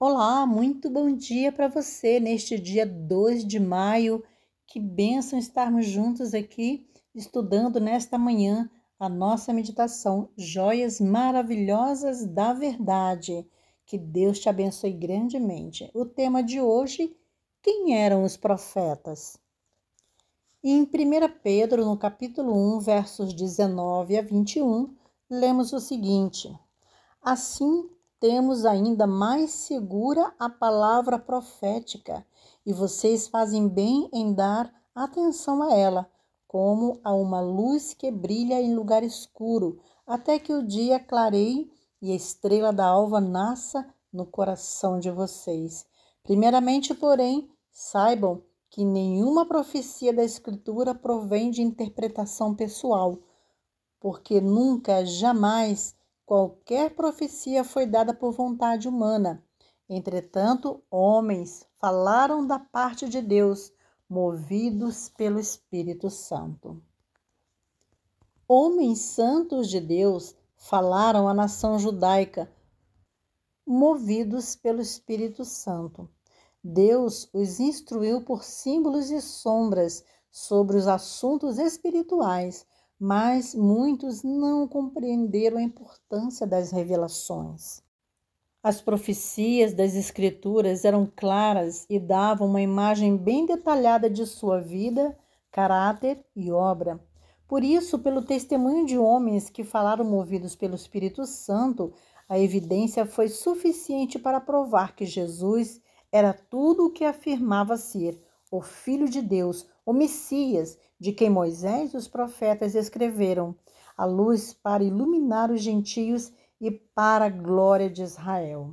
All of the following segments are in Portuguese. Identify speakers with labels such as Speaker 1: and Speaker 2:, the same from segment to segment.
Speaker 1: Olá, muito bom dia para você neste dia 2 de maio. Que bênção estarmos juntos aqui estudando nesta manhã a nossa meditação Joias Maravilhosas da Verdade. Que Deus te abençoe grandemente. O tema de hoje: quem eram os profetas? Em 1 Pedro, no capítulo 1, versos 19 a 21, lemos o seguinte: Assim temos ainda mais segura a palavra profética e vocês fazem bem em dar atenção a ela, como a uma luz que brilha em lugar escuro, até que o dia clareie e a estrela da alva nasça no coração de vocês. Primeiramente, porém, saibam que nenhuma profecia da Escritura provém de interpretação pessoal, porque nunca, jamais Qualquer profecia foi dada por vontade humana. Entretanto, homens falaram da parte de Deus, movidos pelo Espírito Santo. Homens santos de Deus falaram à nação judaica, movidos pelo Espírito Santo. Deus os instruiu por símbolos e sombras sobre os assuntos espirituais mas muitos não compreenderam a importância das revelações. As profecias das Escrituras eram claras e davam uma imagem bem detalhada de sua vida, caráter e obra. Por isso, pelo testemunho de homens que falaram movidos pelo Espírito Santo, a evidência foi suficiente para provar que Jesus era tudo o que afirmava ser, o Filho de Deus, o Messias, de quem Moisés e os profetas escreveram, a luz para iluminar os gentios e para a glória de Israel.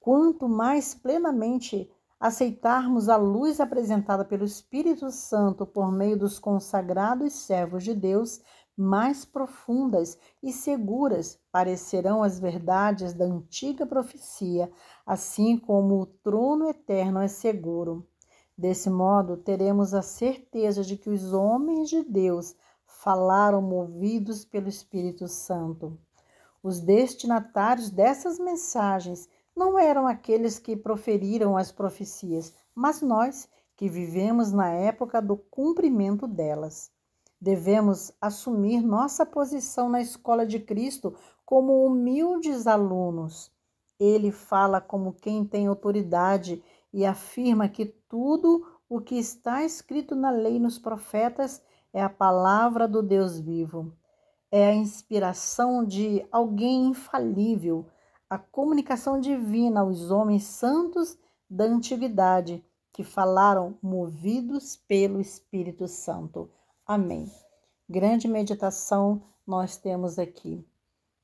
Speaker 1: Quanto mais plenamente aceitarmos a luz apresentada pelo Espírito Santo por meio dos consagrados servos de Deus, mais profundas e seguras parecerão as verdades da antiga profecia, assim como o trono eterno é seguro. Desse modo, teremos a certeza de que os homens de Deus falaram movidos pelo Espírito Santo. Os destinatários dessas mensagens não eram aqueles que proferiram as profecias, mas nós que vivemos na época do cumprimento delas. Devemos assumir nossa posição na escola de Cristo como humildes alunos. Ele fala como quem tem autoridade e afirma que tudo o que está escrito na lei nos profetas é a palavra do Deus vivo. É a inspiração de alguém infalível, a comunicação divina aos homens santos da antiguidade que falaram movidos pelo Espírito Santo. Amém. Grande meditação nós temos aqui.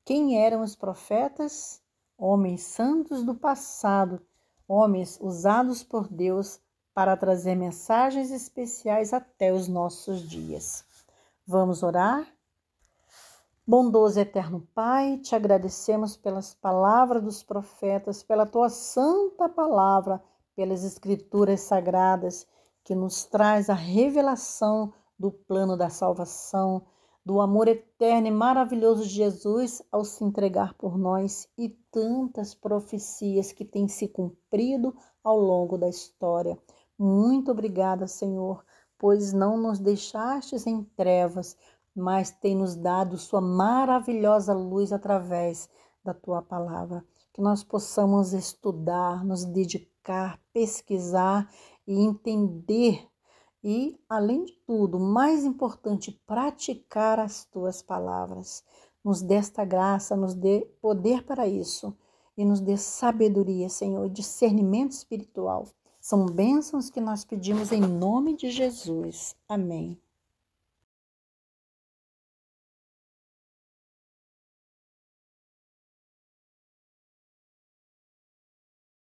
Speaker 1: Quem eram os profetas? Homens santos do passado homens usados por Deus para trazer mensagens especiais até os nossos dias. Vamos orar? Bondoso eterno Pai, te agradecemos pelas palavras dos profetas, pela tua santa palavra, pelas escrituras sagradas que nos traz a revelação do plano da salvação do amor eterno e maravilhoso de Jesus ao se entregar por nós e tantas profecias que têm se cumprido ao longo da história. Muito obrigada, Senhor, pois não nos deixastes em trevas, mas tem nos dado sua maravilhosa luz através da tua palavra. Que nós possamos estudar, nos dedicar, pesquisar e entender e, além de tudo, mais importante, praticar as tuas palavras. Nos dê esta graça, nos dê poder para isso e nos dê sabedoria, Senhor, discernimento espiritual. São bênçãos que nós pedimos em nome de Jesus. Amém.